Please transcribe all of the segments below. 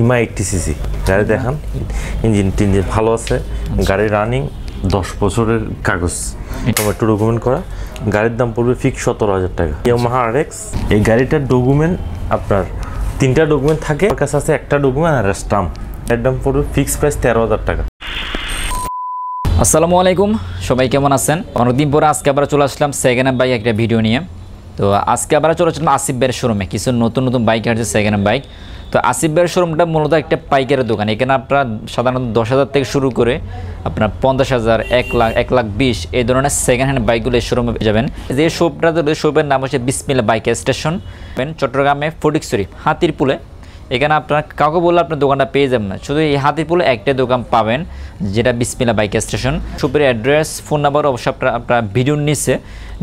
ইমা একটি সিসি গাড়ি দেখান ইঞ্জিন টিঞ্জিন ভালো আছে গাড়ি রানিং দশ বছরের কাগজ আমার একটু ডকুমেন্ট করা গাড়ির দাম পড়বে ফিক্স সতেরো হাজার টাকা ইয়ামাহা আর এক্স এই গাড়িটার ডকুমেন্ট আপনার তিনটা ডকুমেন্ট থাকে আমার কাছে আছে একটা ডকুমেন্ট আর স্টাম্প এর দাম পড়বে ফিক্স প্রাইস তেরো হাজার টাকা আসসালামু আলাইকুম সবাই কেমন আছেন অনেকদিন পরে আজকে আবার চলে আসলাম সেকেন্ড হ্যান্ড বাইক একটা ভিডিও নিয়ে তো আজকে আবার চলে আসলাম আসিফ বের শোরুমে কিছু নতুন নতুন বাইক আসছে সেকেন্ড হ্যান্ড বাইক তো আসিফ ভাইয়ের শোরুমটা মূলত একটা পাইকারের দোকান এখানে আপনার সাধারণত দশ হাজার থেকে শুরু করে আপনার পঞ্চাশ হাজার এক লাখ এক লাখ বিশ এই ধরনের সেকেন্ড হ্যান্ড বাইকগুলো এই শোরুমে যাবেন যে শোপটা শোপের নাম হচ্ছে বিসমিল্লা বাইক স্টেশন চট্টগ্রামে ফটিকছড়ি হাতির পুলে এখানে আপনার কাউকে বললে আপনার দোকানটা পেয়ে যাবেন না শুধু এই হাতির পুলে একটাই দোকান পাবেন যেটা বিসমিলা বাইক স্টেশন শোপের অ্যাড্রেস ফোন নাম্বার অবশ্যই আপনার আপনার ভিডিও নিচে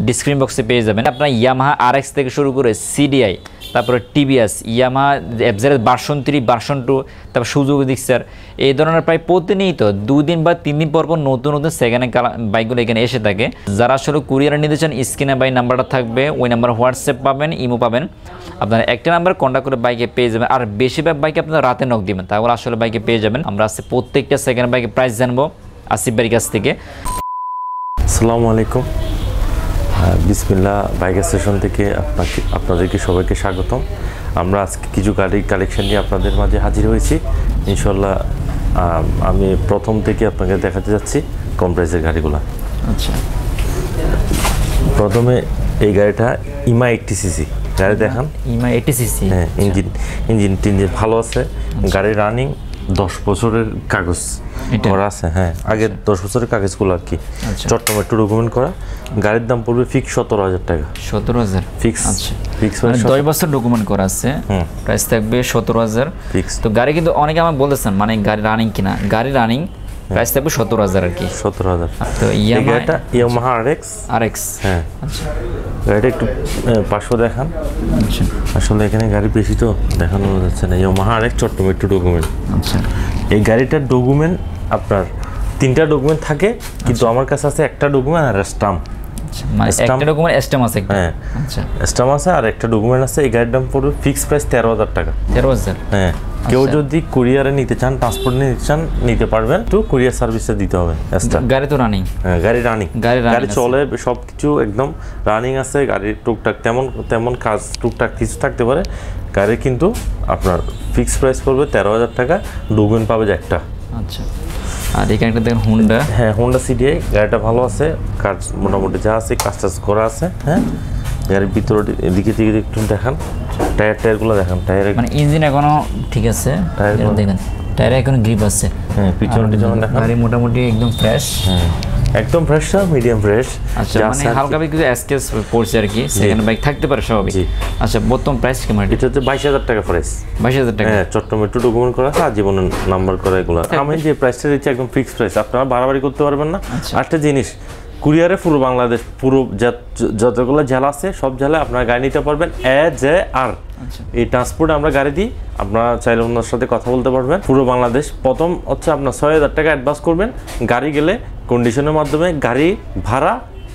ডিসক্রিপশন বক্সে পেয়ে যাবেন আপনার ইয়ামাহা আর থেকে শুরু করে সিডিআই তারপরে টিভিএস ইয়ামা এফজের বাসন থ্রি বাসন টু তারপর সুযোগ দিক্সার এই ধরনের প্রায় প্রতিনিয়ত দুদিন বা তিন দিন পর পর নতুন নতুন সেখানে বাইকগুলো এখানে এসে থাকে যারা আসলে কুরিয়ার নিতে চান স্ক্রিনে বাই নাম্বারটা থাকবে ওই নাম্বার হোয়াটসঅ্যাপ পাবেন ইমো পাবেন আপনারা একটা নাম্বার কন্ট্যাক্ট করে বাইকে পেয়ে যাবেন আর বেশিরভাগ বাইকে আপনারা রাতে নক দিবেন তারপর আসলে বাইকে পেয়ে যাবেন আমরা আসছে প্রত্যেকটা সেকেন্ড বাইকে প্রাইস জানবো আসিফ বাড়ির কাছ থেকে আসসালামু আলাইকুম বিসমিল্লা বাইকার স্টেশন থেকে আপনাকে আপনাদেরকে সবাইকে স্বাগতম আমরা আজকে কিছু গাড়ি কালেকশন নিয়ে আপনাদের মাঝে হাজির হয়েছি ইনশাল্লাহ আমি প্রথম থেকে আপনাকে দেখাতে যাচ্ছি কম প্রাইসের গাড়িগুলো আচ্ছা প্রথমে এই গাড়িটা ইমা এইটটি সিসি গাড়ি দেখান ইমা এইটটি সিসি হ্যাঁ ইঞ্জিন ইঞ্জিন টিঞ্জিন ভালো আছে আচ্ছা। গাড়ি রানিং দশ বছরের কাগজ করা আছে হ্যাঁ আচ্ছা। আগের দশ বছরের কাগজগুলো আর কি আচ্ছা। চট্টগ্রামে একটু ডকুমেন্ট করা গাড়ির দাম পড়বে ফিক্স সতেরো হাজার টাকা সতেরো হাজার ফিক্স আচ্ছা ফিক্স মানে, মানে দশ বছর ডকুমেন্ট করা আছে প্রাইস থাকবে সতেরো হাজার ফিক্স তো গাড়ি কিন্তু অনেকে আমাকে বলতেছেন মানে গাড়ি রানিং কিনা গাড়ি রানিং প্রাইস থাকবে সতেরো হাজার আর কি সত্তর হাজার তো ইয়ামাহাটা Yamaha R X R X হ্যাঁ গাড়িটা আচ্ছা। একটু পাশও দেখান আচ্ছা আসলে এখানে গাড়ি বেশি তো দেখানো যাচ্ছে না ইয়ামাহা আর এক্স চট্টম একটু ডকুমেন্ট আচ্ছা এই গাড়িটার ডকুমেন্ট আপনার তিনটা ডকুমেন্ট থাকে কিন্তু আচ্ছা। আমার কাছে আছে একটা ডকুমেন্ট আর স্টাম্প আচ্ছা, মানে একটা ডকুমেন্ট স্টাম আছে হ্যাঁ স্টাম আছে আর একটা ডকুমেন্ট আছে এই গাড়ির দাম পড়বে ফিক্সড প্রাইস তেরো হাজার টাকা তেরো হাজার হ্যাঁ কেউ আচ্ছা। যদি কুরিয়ারে নিতে চান ট্রান্সপোর্ট নিতে চান নিতে পারবেন তো কুরিয়ার সার্ভিসে দিতে হবে গাড়ি তো রানিং হ্যাঁ গাড়ি রানিং গাড়ি চলে সব কিছু একদম রানিং আছে গাড়ির টুকটাক তেমন তেমন কাজ টুকটাক কিছু থাকতে পারে গাড়ি কিন্তু আপনার ফিক্স প্রাইস পড়বে তেরো হাজার টাকা দুগুণ পাবে একটা আচ্ছা আর এখানে দেখেন হুন্ডা হ্যাঁ হোন্ডা সিডিআই গাড়িটা ভালো আছে কাজ মোটামুটি যা আছে কাজ টাজ করা আছে হ্যাঁ গাড়ির ভিতর এদিকে থেকে একটু দেখান টায়ার টায়ারগুলো দেখান টায়ার মানে ইঞ্জিন এখনো ঠিক আছে টায়ার দেখেন টায়ারে এখন গ্রিপ আছে হ্যাঁ পিছন টিছন দেখান গাড়ি মোটামুটি একদম ফ্রেশ হ্যাঁ একদম ফ্রেশ স্যার মিডিয়াম ফ্রেশ আচ্ছা মানে হালকা কিছু এসকেস পড়ছে আর কি সেকেন্ড বাইক থাকতে পারে স্বাভাবিক আচ্ছা বর্তমান প্রাইস কি মানে এটা হচ্ছে 22000 টাকা প্রাইস 22000 টাকা হ্যাঁ চট্টগ্রামে টু গুণ করা আছে জীবন নাম্বার করা এগুলো হ্যাঁ। আমি যে প্রাইসটা দিচ্ছি একদম ফিক্সড প্রাইস আপনারা বাড়াবাড়ি করতে পারবেন না আচ্ছা একটা জিনিস কুরিয়ারে পুরো বাংলাদেশ পুরো যতগুলো জেলা আছে সব জেলায় আপনারা গাড়ি নিতে পারবেন এ জে আর আচ্ছা। এই ট্রান্সপোর্ট আমরা গাড়ি দিই আপনারা চাইলে ওনার সাথে কথা বলতে পারবেন পুরো বাংলাদেশ প্রথম হচ্ছে আপনার ছয় হাজার টাকা অ্যাডভান্স করবেন গাড়ি গেলে কন্ডিশনের মাধ্যমে গাড়ি ভাড়া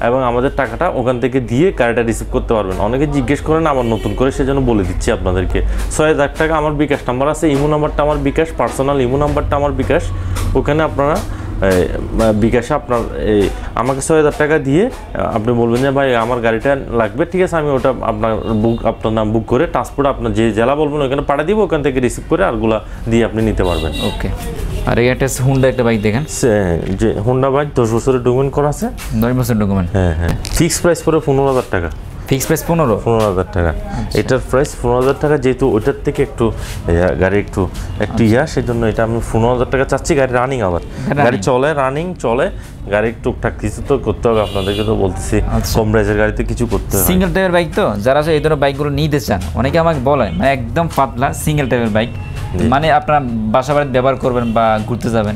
এবং আমাদের টাকাটা ওখান থেকে দিয়ে গাড়িটা রিসিভ করতে পারবেন অনেকে জিজ্ঞেস করেন আমার নতুন করে সেজন্য বলে দিচ্ছি আপনাদেরকে ছয় হাজার টাকা আমার বিকাশ নাম্বার আছে ইমো নাম্বারটা আমার বিকাশ পার্সোনাল ইমো নাম্বারটা আমার বিকাশ ওখানে আপনারা বিকাশে আপনার এই আমাকে ছয় হাজার টাকা দিয়ে আপনি বলবেন যে ভাই আমার গাড়িটা লাগবে ঠিক আছে আমি ওটা আপনার বুক আপনার নাম বুক করে ট্রান্সপোর্ট আপনার যে জেলা বলবেন ওইখানে পাঠিয়ে দিব ওখান থেকে রিসিভ করে আরগুলা দিয়ে আপনি নিতে পারবেন ওকে আর এই একটা হুন্ডা একটা বাইক দেখেন যে হুন্ডা বাইক দশ বছরের ডকুমেন্ট করা আছে দশ বছরের ডকুমেন্ট হ্যাঁ হ্যাঁ ফিক্সড প্রাইস পরে পনেরো হাজার টাকা ফিক্স প্রাইস পনেরো পনেরো হাজার টাকা আচ্ছা। এটার প্রাইস পনেরো হাজার টাকা যেহেতু ওইটার থেকে একটু গাড়ি একটু একটু আচ্ছা। ইয়া সেই জন্য এটা আমি পনেরো হাজার টাকা চাচ্ছি গাড়ি রানিং আবার গাড়ি চলে রানিং চলে গাড়ির টুকটাক কিছু তো করতে হবে আপনাদেরকে তো বলতেছি আচ্ছা। কম প্রাইসের গাড়িতে কিছু করতে হবে সিঙ্গেল টাইপের বাইক তো যারা এই ধরনের বাইকগুলো নিতে চান অনেকে আমাকে বলে মানে একদম পাতলা সিঙ্গেল টাইপের বাইক মানে আপনার বাসা বাড়িতে ব্যবহার করবেন বা ঘুরতে যাবেন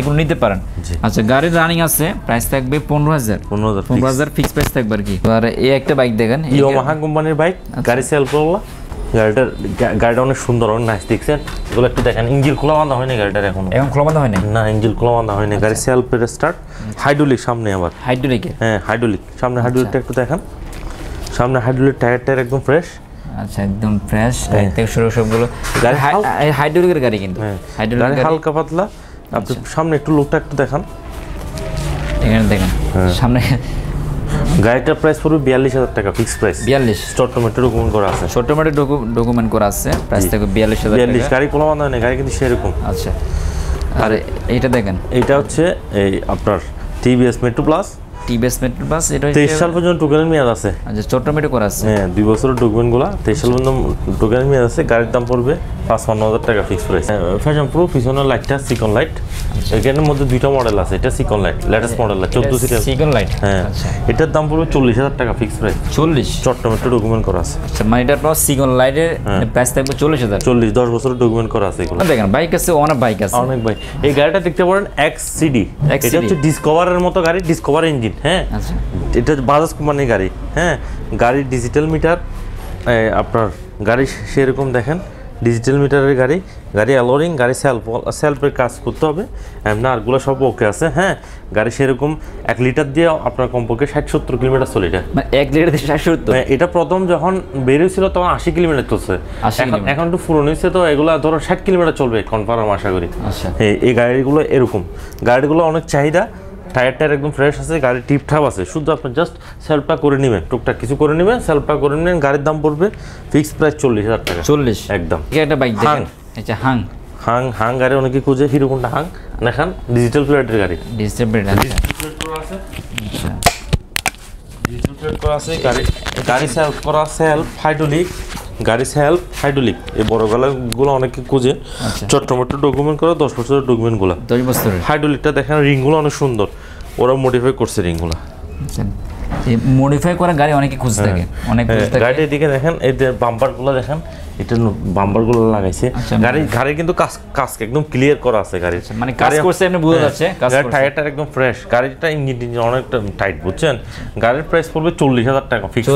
এগুলো নিতে পারেন আচ্ছা গাড়ির রানিং আছে প্রাইস থাকবে পনেরো হাজার পনেরো হাজার ফিক্স প্রাইস থাকবে আর কি আর এই একটা বাইক দেখেন ইয়ামাহা কোম্পানির বাইক গাড়ি সেল আচ্ছা। করলো গাড়িটার গাড়িটা অনেক সুন্দর দেখছেন এগুলো একটু দেখেন খোলা বাঁধা গাড়িটার এখন এখন খোলা বাঁধা না খোলা বাঁধা গাড়ি স্টার্ট আচ্ছা। সামনে আবার হাইড্রোলিক হ্যাঁ, সামনে আচ্ছা। একটু দেখেন সামনে হাইড্রোলিক টায়ার টায়ার একদম ফ্রেশ আচ্ছা একদম ফ্রেশ হ্যাঁ। থেকে শুরু সবগুলো গাড়ি হাইড্রোলিকের গাড়ি কিন্তু হাইড্রোলিক হ্যাঁ, হালকা পাতলা আপনি আচ্ছা। সামনে একটু লোকটা একটু দেখান এখানে দেখেন হ্যাঁ। সামনে গাড়িটার প্রাইস পড়বে বিয়াল্লিশ হাজার টাকা ফিক্স প্রাইস বিয়াল্লিশ শর্ট টমেটো ডকুমেন্ট করা আছে শর্ট টমেটো ডকুমেন্ট করা আছে প্রাইস থেকে বিয়াল্লিশ হাজার বিয়াল্লিশ গাড়ি কোনো বান্ধব নেই গাড়ি কিন্তু সেরকম আচ্ছা আর এইটা দেখেন এইটা হচ্ছে এই আপনার টিভিএস মেট্রো প্লাস টি বেসমেন্ট বাস এটা 23 সাল পর্যন্ত টোকেন মিয়াদ আছে আচ্ছা চট্টমেটে করা আছে হ্যাঁ দুই বছরের ডকুমেন্টগুলো 23 সাল পর্যন্ত টোকেন মেয়াদ আছে গাড়ির দাম পড়বে 55000 টাকা ফিক্স প্রাইস ফ্যাশন প্রো পিছনের লাইটটা সিকন লাইট এখানের মধ্যে দুইটা মডেল আছে এটা সিকন লাইট লেটেস্ট মডেল 14 সিরিয়াল সিকন লাইট হ্যাঁ আচ্ছা। এটার দাম পড়বে 40000 টাকা ফিক্স প্রাইস 40 চট্টমেটে ডকুমেন্ট করা আছে আচ্ছা মানে এটা আপনার সিকন লাইটের প্রাইস থাকবে 40000 40 10 বছরের ডকুমেন্ট করা আছে এগুলো দেখেন বাইক আছে অনেক বাইক আছে অনেক বাইক এই গাড়িটা দেখতে পারেন এক্স সিডি এটা হচ্ছে ডিসকভারের মতো গাড়ি ডিসকভার ইঞ্জিন মেশিন হ্যাঁ আচ্ছা। এটা বাজাজ কোম্পানির গাড়ি হ্যাঁ গাড়ির ডিজিটাল মিটার আপনার গাড়ি সেরকম দেখেন ডিজিটাল মিটারের গাড়ি গাড়ি অ্যালোরিং গাড়ি সেলফ সেলফের কাজ করতে হবে এমনি আরগুলো সব ওকে আছে হ্যাঁ গাড়ি সেরকম এক লিটার দিয়ে আপনার কমপক্ষে ষাট সত্তর কিলোমিটার চলে যায় মানে এক লিটার দিয়ে ষাট সত্তর মানে এটা প্রথম যখন বেরিয়েছিল তখন আশি কিলোমিটার চলছে এখন একটু পুরনো হয়েছে তো এগুলো ধরো ষাট কিলোমিটার চলবে কনফার্ম আশা করি আচ্ছা। হ্যাঁ, এই গাড়িগুলো এরকম গাড়িগুলো অনেক চাহিদা টায়ার টায়ার একদম ফ্রেশ আছে গাড়ি টিপঠাপ আছে শুধু আপনি জাস্ট সেলফটা করে নেবেন টুকটাক কিছু করে নেবেন সেলফটা করে নেবেন গাড়ির দাম পড়বে ফিক্সড প্রাইস চল্লিশ হাজার টাকা চল্লিশ একদম একটা বাইক হাং আচ্ছা হাং হাং হাং গাড়ি অনেকে খুঁজে হিরো হাং দেখান ডিজিটাল প্লেটের গাড়ি ডিজিটাল প্লেট আছে ডিজিটাল প্লেট আচ্ছা। করা আছে গাড়ি গাড়ি সেলফ করা সেলফ হাইড্রোলিক গাড়ির হেল্প হাইড্রোলিক এই বড় গলাগুলো অনেকে খুঁজে আচ্ছা। চট্টমট্ট ডকুমেন্ট করা দশ বছরের ডকুমেন্টগুলো দশ বছরের হাইড্রোলিকটা দেখেন রিংগুলো অনেক সুন্দর ওরা মডিফাই করছে রিংগুলো মডিফাই করা গাড়ি অনেকে খুঁজে হ্যাঁ। থাকে অনেক হ্যাঁ, গাড়ির দিকে দেখেন এই যে বাম্পারগুলো দেখেন এটা বাম্পারগুলো লাগাইছে আচ্ছা, গাড়ি গাড়ি কিন্তু কাজ কাজ একদম ক্লিয়ার করা আছে গাড়ির আচ্ছা, মানে কাজ করছে এমনি বোঝা হ্যাঁ, যাচ্ছে টায়ারটা একদম ফ্রেশ গাড়িটা ইঞ্জিন টিঞ্জিন অনেকটা টাইট বুঝছেন গাড়ির প্রাইস পড়বে চল্লিশ হাজার টাকা ফিক্স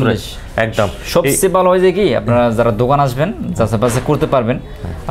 একদম সবচেয়ে ভালো হয় যে কি আপনারা যারা দোকান আসবেন যাচাই বাছাই করতে পারবেন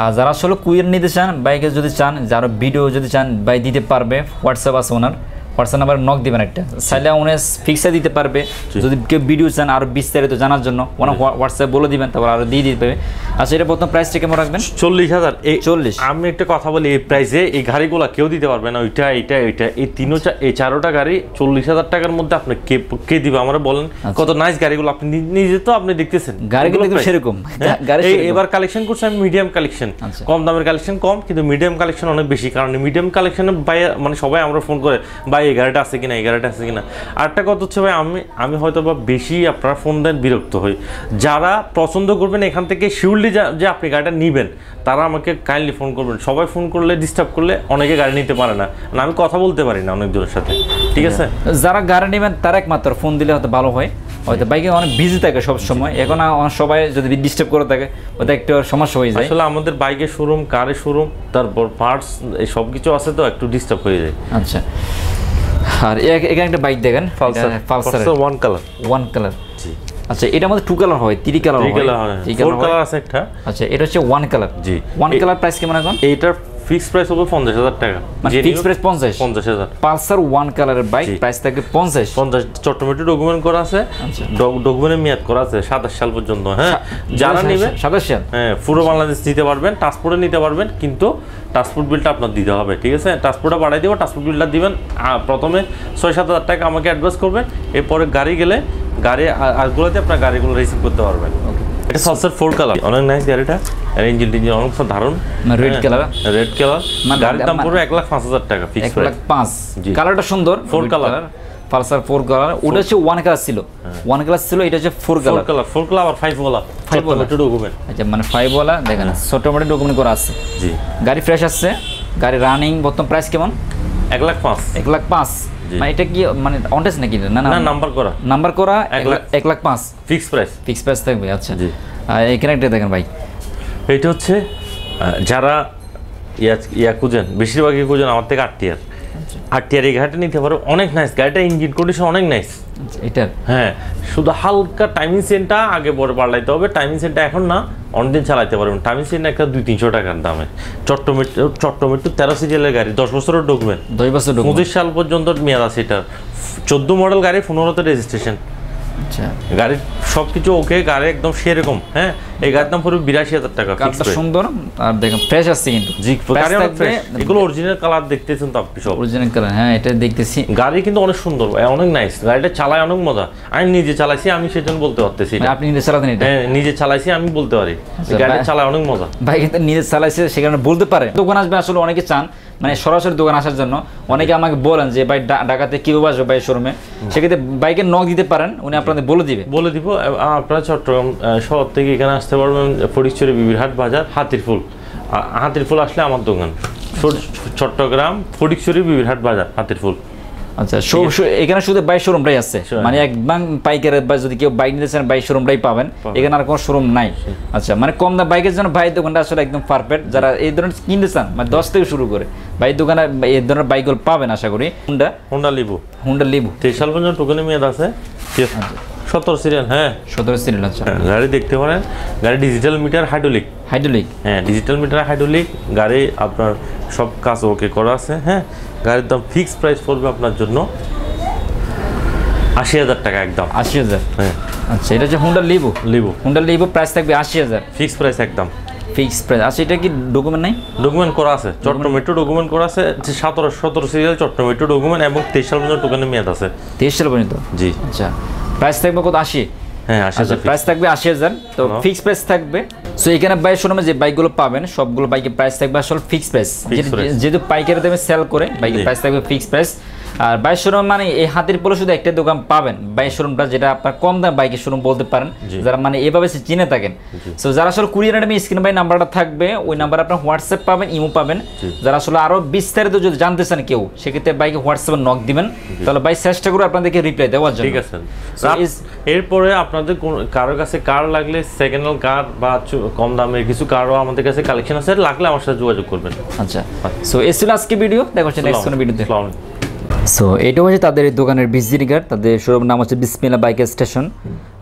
আর যারা আসলে কুইয়ার নিতে চান বাইকে যদি চান যারা ভিডিও যদি চান বাই দিতে পারবে হোয়াটসঅ্যাপ আছে ওনার হোয়াটসঅ্যাপ নাম্বার নক দেবেন একটা চাইলে উনি ফিক্সে দিতে পারবে যদি কেউ ভিডিও চান আরও বিস্তারিত জানার জন্য ওনার হোয়াটসঅ্যাপ বলে দিবেন তারপর আরও দিয়ে দিতে পারবে আচ্ছা এটা প্রথম প্রাইসটা কেমন রাখবেন চল্লিশ হাজার এই চল্লিশ আমি একটা কথা বলি এই প্রাইসে এই গাড়িগুলো কেউ দিতে পারবে না ওইটা এটা এটা এই তিনো এই চারোটা গাড়ি চল্লিশ হাজার টাকার মধ্যে আপনি কে কে দিবে আমরা বলেন আচ্ছা। কত নাইস গাড়িগুলো আপনি নিজে তো আপনি দেখতেছেন গাড়িগুলো কিন্তু হ্যাঁ। সেরকম এবার কালেকশন করছি আমি মিডিয়াম আচ্ছা। কালেকশন কম দামের কালেকশন কম কিন্তু মিডিয়াম কালেকশন অনেক বেশি কারণ মিডিয়াম কালেকশনে মানে সবাই আমরা ফোন করে বাই ভাই এই গাড়িটা আছে কিনা এই গাড়িটা আছে কিনা আরেকটা কথা হচ্ছে ভাই আমি আমি হয়তো বা বেশি আপনার ফোন দেন বিরক্ত হই যারা পছন্দ করবেন এখান থেকে শিউরলি যে আপনি গাড়িটা নেবেন তারা আমাকে কাইন্ডলি ফোন করবেন সবাই ফোন করলে ডিস্টার্ব করলে অনেকে গাড়ি নিতে পারে না না মানে আমি কথা বলতে পারি না অনেকজনের সাথে ঠিক আছে যারা গাড়ি নেবেন তার একমাত্র ফোন দিলে হয়তো ভালো হয় হয়তো বাইকে অনেক বিজি থাকে সব সময় এখন সবাই যদি ডিস্টার্ব করে থাকে ওটা একটু সমস্যা হয়ে যায় আসলে আমাদের বাইকের শোরুম কারের শোরুম তারপর পার্টস এই সব কিছু আছে তো একটু ডিস্টার্ব হয়ে যায় আচ্ছা আর এখানে একটা বাইক দেখেন Pulsar one colour one colour আচ্ছা এটা আমাদের টু কালার হয় থ্রি কালার কালার আছে একটা আচ্ছা এটা হচ্ছে ওয়ান কালার জি ওয়ান কালার প্রাইস কেমন এখন এইটার ফিক্স প্রাইস হবে 50000 টাকা মানে ফিক্স প্রাইস 50 50000 পালসার ওয়ান কালারের বাইক প্রাইস থাকে 50 50 চট্টমেটে ডকুমেন্ট করা আছে আচ্ছা। ডকুমেন্টের মেয়াদ করা আছে 27 সাল পর্যন্ত হ্যাঁ যারা নেবে 27 সাল হ্যাঁ পুরো বাংলাদেশ নিতে পারবেন ট্রান্সপোর্টে নিতে পারবেন কিন্তু ট্রান্সপোর্ট বিলটা আপনার দিতে হবে ঠিক আছে ট্রান্সপোর্টটা বাড়াই দেবো ট্রান্সপোর্ট বিলটা দিবেন প্রথমে ছয় সাত হাজার টাকা আমাকে অ্যাডভান্স করবেন এরপরে গাড়ি গেলে গাড়ি আগুলোতে আপনার গাড়িগুলো রিসিভ করতে পারবেন it's also four color অনেক নাইস গাড়িটা আর ইঞ্জিন টিঞ্জিন অনেক ধারণ রেড কালার রেড কালার গাড়ির দাম পুরো এক লাখ পাঁচ হাজার টাকা ফিক্স এক লাখ পাঁচ কালারটা সুন্দর four colour Pulsar four colour ওটা হচ্ছে ওয়ান কালার ছিল ওয়ান হ্যাঁ। কালার ছিল এটা হচ্ছে four colour colour four colour আর ফাইভ ওলা ফাইভ ওয়ালা ডকুমেন্ট আচ্ছা মানে ফাইভ ওয়ালা দেখেন হ্যাঁ। ছোট মোটে ডকুমেন্ট করা আছে জি গাড়ি ফ্রেশ আছে গাড়ি রানিং বর্তমান প্রাইস কেমন এক লাখ পাঁচ এক লাখ পাঁচ মানে এটা কি মানে অনটেস নাকি না না নাম্বার করা নাম্বার করা এক লাখ পাঁচ ফিক্স প্রাইস ফিক্স প্রাইস থাকবে আচ্ছা জি এখানে একটা দেখেন ভাই এটা হচ্ছে যারা ইয়া ইয়া কুজেন বেশিরভাগই কুজেন আমার থেকে আট টিয়ার আর আচ্ছা। টিয়ার এই গাড়িটা নিতে পারো অনেক নাইস গাড়িটা ইঞ্জিন কন্ডিশন অনেক নাইস আচ্ছা, এটার হ্যাঁ শুধু হালকা টাইমিং সেন্টটা আগে পরে পাল্টাইতে হবে টাইমিং সেন্টটা এখন না অনেকদিন চালাইতে পারবেন সিন একটা দুই তিনশো টাকার দামে চট্টমেট্রো চট্টমেট্রো তেরো সিজেলের গাড়ি দশ বছরও ঢুকবেন দশ বছর পঁচিশ সাল পর্যন্ত মেয়াদ আছে এটার চোদ্দ মডেল গাড়ি পনেরোতে রেজিস্ট্রেশন আচ্ছা গাড়ির সব কিছু ওকে গাড়ি একদম সেরকম হ্যাঁ এই গাড়ির দাম পড়বে বিরাশি হাজার টাকা সুন্দর আর দেখেন ফ্রেশ আসছে কিন্তু এগুলো অরিজিনাল কালার দেখতেছেন তো আপনি সব অরিজিনাল কালার হ্যাঁ এটা দেখতেছি গাড়ি কিন্তু অনেক সুন্দর অনেক নাইস গাড়িটা অনেক মজা আমি নিজে চালাইছি আমি সেজন্য বলতে পারতেছি মানে আপনি নিজে চালাতেন হ্যাঁ নিজে চালাইছি আমি বলতে পারি আচ্ছা, অনেক মজা ভাই কিন্তু নিজে চালাইছে সেখানে বলতে পারে দোকান আসবে আসলে অনেকে চান মানে সরাসরি দোকান আসার জন্য অনেকে আমাকে বলেন যে ভাই ঢাকাতে কীভাবে আসবে ভাই শোরুমে সেক্ষেত্রে বাইকের নখ দিতে পারেন উনি আপনাদের বলে দিবে বলে দিব আপনারা চট্টগ্রাম শহর থেকে এখানে আসতে পারবেন ফটিকছড়ি বিবিরহাট বাজার হাতিরপুল হাতিরপুল আসলে আমার দোকান চট্টগ্রাম ফটিকছড়ি বিবিরহাট বাজার হাতিরপুল আচ্ছা, বাইক মানে পাবেন এখানে আর কোনো শোরুম নাই আচ্ছা মানে কম বাইকের দোকানটা আসলে একদম পারফেক্ট যারা এই ধরনের কিনতে চান মানে দশ থেকে শুরু করে দোকানে এই ধরনের পাবেন আশা করি Honda Honda Livo Honda Livo আছে আচ্ছা। সতেরো সিরিয়াল হ্যাঁ সতেরো সিরিয়াল আচ্ছা হ্যাঁ, গাড়ি দেখতে পারেন গাড়ি ডিজিটাল মিটার হাইড্রোলিক হাইড্রোলিক হ্যাঁ ডিজিটাল মিটার হাইড্রোলিক গাড়ি আপনার সব কাজ ওকে করা আছে হ্যাঁ গাড়ির দাম ফিক্সড প্রাইস পড়বে আপনার জন্য আশি হাজার টাকা একদম আশি হাজার হ্যাঁ আচ্ছা এটা যে Honda Livo Livo Honda Livo price থাকবে আশি হাজার ফিক্সড প্রাইস একদম ফিক্সড প্রাইস আচ্ছা এটা কি ডকুমেন্ট নাই ডকুমেন্ট করা আছে চট্টগ্রাম মেট্রো ডকুমেন্ট করা আছে যে সতেরো সতেরো সিরিয়াল চট্টগ্রাম মেট্রো ডকুমেন্ট এবং তেইশ সাল পর্যন্ত টোকেনের মেয়াদ আছে তেইশ সাল পর্যন্ত জি আচ্ছা প্রাইস থাকবে কত আশি হ্যাঁ প্রাইস আচ্ছা, থাকবে আশি হাজার তো ফিক্স প্রাইস থাকবে সো এখানে বাইক শোরুমে যে বাইকগুলো পাবেন সবগুলো বাইকের প্রাইস থাকবে আসলে ফিক্স প্রাইস যেহেতু পাইকারি দামে সেল করে বাইকের প্রাইস থাকবে ফিক্স প্রাইস আর বাইক শোরুম মানে এই হাতির পরে শুধু একটা দোকান পাবেন বাইক শোরুমটা যেটা আপনার কম দাম বাইকের শোরুম বলতে পারেন যারা মানে এভাবে সে চিনে থাকেন সো যারা আসলে কুরিয়ার আইটেমে স্ক্রিন বাই নাম্বারটা থাকবে ওই নাম্বার আপনার হোয়াটসঅ্যাপ পাবেন ইমো পাবেন যারা আসলে আরও বিস্তারিত যদি জানতে চান কেউ সেক্ষেত্রে বাইকে হোয়াটসঅ্যাপে নক দিবেন তাহলে বাইক চেষ্টা করে আপনাদেরকে রিপ্লাই দেওয়ার জন্য ঠিক আছে এরপরে আপনাদের কোন কারোর কাছে কার লাগলে সেকেন্ড হ্যান্ড কার বা কম দামের কিছু কারও আমাদের কাছে কালেকশন আছে লাগলে আমার সাথে যোগাযোগ করবেন আচ্ছা সো এসছিল আজকে ভিডিও দেখো নেক্সট কোনো ভিডিওতে সো এটা হচ্ছে তাদের দোকানের বিজলি গার্ড তাদের শোরুম নাম হচ্ছে বিসমিলা বাইক স্টেশন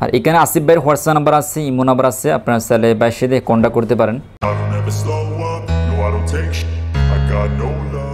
আর এখানে আসিফ ভাইয়ের হোয়াটসঅ্যাপ নাম্বার আছে ইমো নাম্বার আছে আপনার চাইলে বাইশে দিয়ে কন্ট্যাক্ট করতে পারেন